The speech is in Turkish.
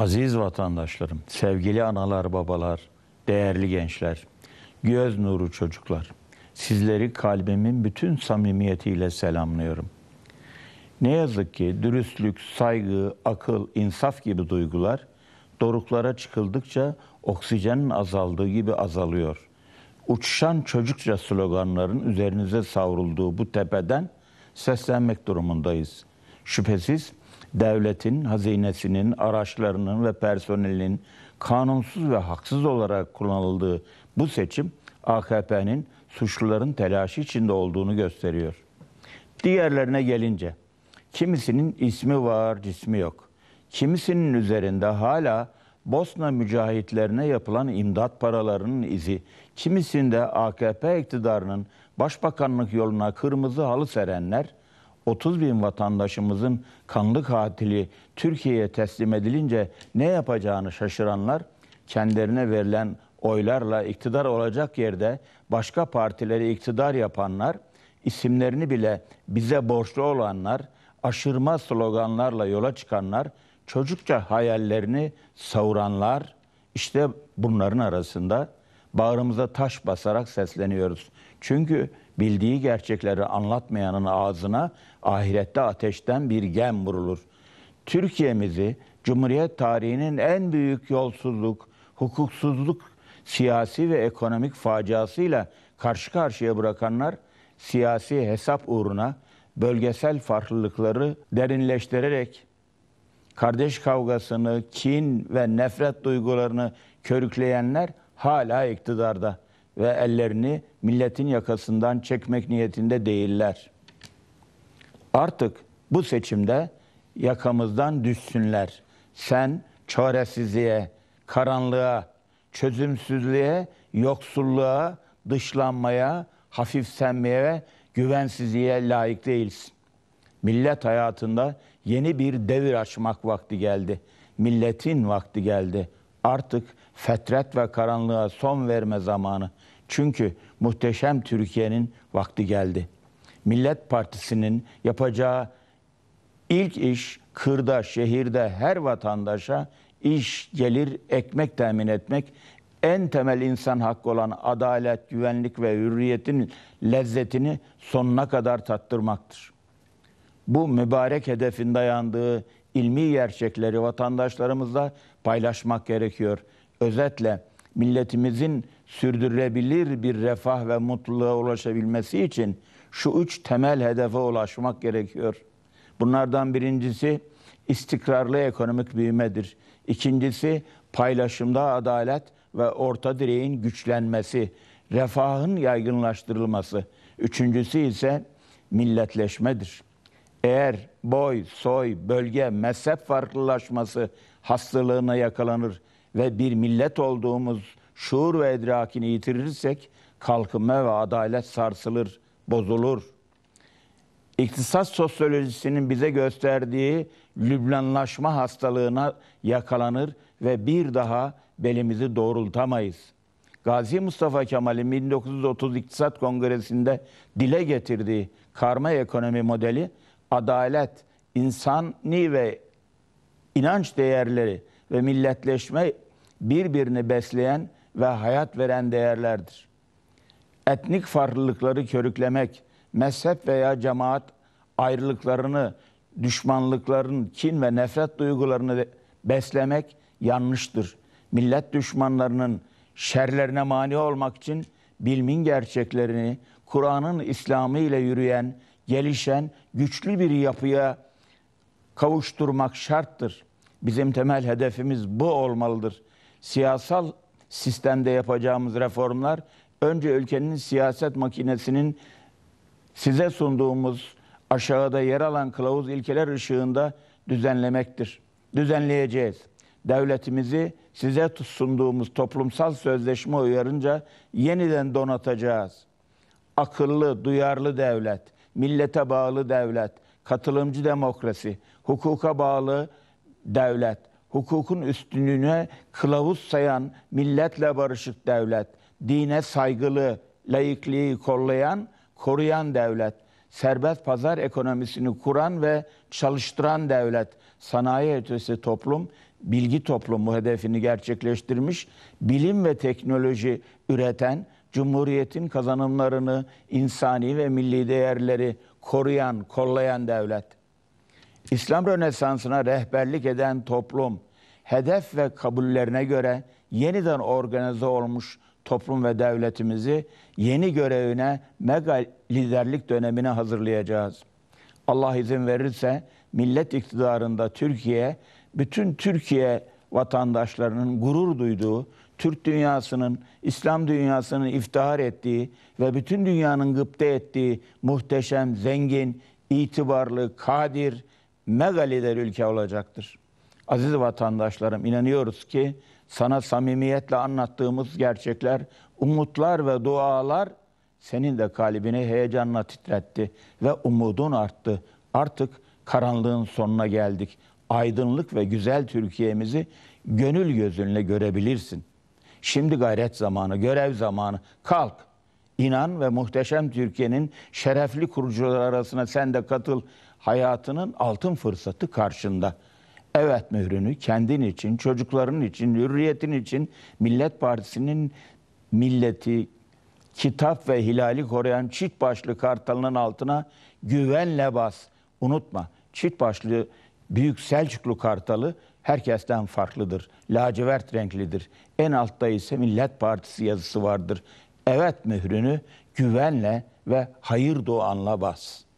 Aziz vatandaşlarım, sevgili analar babalar, değerli gençler, göz nuru çocuklar, sizleri kalbimin bütün samimiyetiyle selamlıyorum. Ne yazık ki dürüstlük, saygı, akıl, insaf gibi duygular doruklara çıkıldıkça oksijenin azaldığı gibi azalıyor. Uçuşan çocukça sloganların üzerinize savrulduğu bu tepeden seslenmek durumundayız. Şüphesiz devletin hazinesinin, araçlarının ve personelinin kanunsuz ve haksız olarak kullanıldığı bu seçim AKP'nin suçluların telaşı içinde olduğunu gösteriyor. Diğerlerine gelince kimisinin ismi var, cismi yok. Kimisinin üzerinde hala Bosna mücahitlerine yapılan imdat paralarının izi, kimisinde AKP iktidarının başbakanlık yoluna kırmızı halı serenler 30 bin vatandaşımızın kanlı katili Türkiye'ye teslim edilince ne yapacağını şaşıranlar kendilerine verilen oylarla iktidar olacak yerde başka partileri iktidar yapanlar, isimlerini bile bize borçlu olanlar, aşırma sloganlarla yola çıkanlar, çocukça hayallerini savuranlar işte bunların arasında bağrımıza taş basarak sesleniyoruz. Çünkü bildiği gerçekleri anlatmayanın ağzına ahirette ateşten bir gem vurulur. Türkiye'mizi Cumhuriyet tarihinin en büyük yolsuzluk, hukuksuzluk, siyasi ve ekonomik faciasıyla karşı karşıya bırakanlar siyasi hesap uğruna bölgesel farklılıkları derinleştirerek kardeş kavgasını, kin ve nefret duygularını körükleyenler hala iktidarda ve ellerini milletin yakasından çekmek niyetinde değiller. Artık bu seçimde yakamızdan düşsünler. Sen çaresizliğe, karanlığa, çözümsüzlüğe, yoksulluğa, dışlanmaya, hafifsenmeye, ve güvensizliğe layık değilsin. Millet hayatında yeni bir devir açmak vakti geldi. Milletin vakti geldi. Artık fetret ve karanlığa son verme zamanı. Çünkü muhteşem Türkiye'nin vakti geldi. Millet Partisi'nin yapacağı ilk iş kırda, şehirde her vatandaşa iş, gelir, ekmek temin etmek, en temel insan hakkı olan adalet, güvenlik ve hürriyetin lezzetini sonuna kadar tattırmaktır. Bu mübarek hedefin dayandığı ilmi gerçekleri vatandaşlarımızla paylaşmak gerekiyor.'' özetle milletimizin sürdürülebilir bir refah ve mutluluğa ulaşabilmesi için şu üç temel hedefe ulaşmak gerekiyor. Bunlardan birincisi istikrarlı ekonomik büyümedir. İkincisi paylaşımda adalet ve orta direğin güçlenmesi, refahın yaygınlaştırılması. Üçüncüsü ise milletleşmedir. Eğer boy, soy, bölge, mezhep farklılaşması hastalığına yakalanır ve bir millet olduğumuz şuur ve edrakini yitirirsek kalkınma ve adalet sarsılır, bozulur. İktisat sosyolojisinin bize gösterdiği Lübnanlaşma hastalığına yakalanır ve bir daha belimizi doğrultamayız. Gazi Mustafa Kemal'in 1930 İktisat Kongresi'nde dile getirdiği karma ekonomi modeli adalet, insani ve inanç değerleri ve milletleşme birbirini besleyen ve hayat veren değerlerdir. Etnik farklılıkları körüklemek, mezhep veya cemaat ayrılıklarını, düşmanlıkların, kin ve nefret duygularını beslemek yanlıştır. Millet düşmanlarının şerlerine mani olmak için bilmin gerçeklerini, Kur'an'ın İslam'ı ile yürüyen, gelişen, güçlü bir yapıya kavuşturmak şarttır. Bizim temel hedefimiz bu olmalıdır. Siyasal sistemde yapacağımız reformlar önce ülkenin siyaset makinesinin size sunduğumuz aşağıda yer alan kılavuz ilkeler ışığında düzenlemektir. Düzenleyeceğiz. Devletimizi size sunduğumuz toplumsal sözleşme uyarınca yeniden donatacağız. Akıllı, duyarlı devlet, millete bağlı devlet, katılımcı demokrasi, hukuka bağlı devlet, hukukun üstünlüğüne kılavuz sayan milletle barışık devlet, dine saygılı, laikliği kollayan, koruyan devlet, serbest pazar ekonomisini kuran ve çalıştıran devlet, sanayi ötesi toplum, bilgi toplumu hedefini gerçekleştirmiş, bilim ve teknoloji üreten, Cumhuriyet'in kazanımlarını, insani ve milli değerleri koruyan, kollayan devlet. İslam Rönesansı'na rehberlik eden toplum, hedef ve kabullerine göre yeniden organize olmuş toplum ve devletimizi yeni görevine mega liderlik dönemine hazırlayacağız. Allah izin verirse millet iktidarında Türkiye, bütün Türkiye vatandaşlarının gurur duyduğu, Türk dünyasının, İslam dünyasının iftihar ettiği ve bütün dünyanın gıpta ettiği muhteşem, zengin, itibarlı, kadir, mega lider ülke olacaktır. Aziz vatandaşlarım inanıyoruz ki sana samimiyetle anlattığımız gerçekler, umutlar ve dualar senin de kalbini heyecanla titretti ve umudun arttı. Artık karanlığın sonuna geldik. Aydınlık ve güzel Türkiye'mizi gönül gözünle görebilirsin. Şimdi gayret zamanı, görev zamanı. Kalk, inan ve muhteşem Türkiye'nin şerefli kurucular arasına sen de katıl hayatının altın fırsatı karşında. Evet mührünü kendin için, çocukların için, hürriyetin için Millet Partisi'nin milleti, kitap ve hilali koruyan çift başlı kartalının altına güvenle bas. Unutma çift başlı Büyük Selçuklu Kartalı herkesten farklıdır. Lacivert renklidir. En altta ise Millet Partisi yazısı vardır. Evet mührünü güvenle ve hayır doğanla bas.''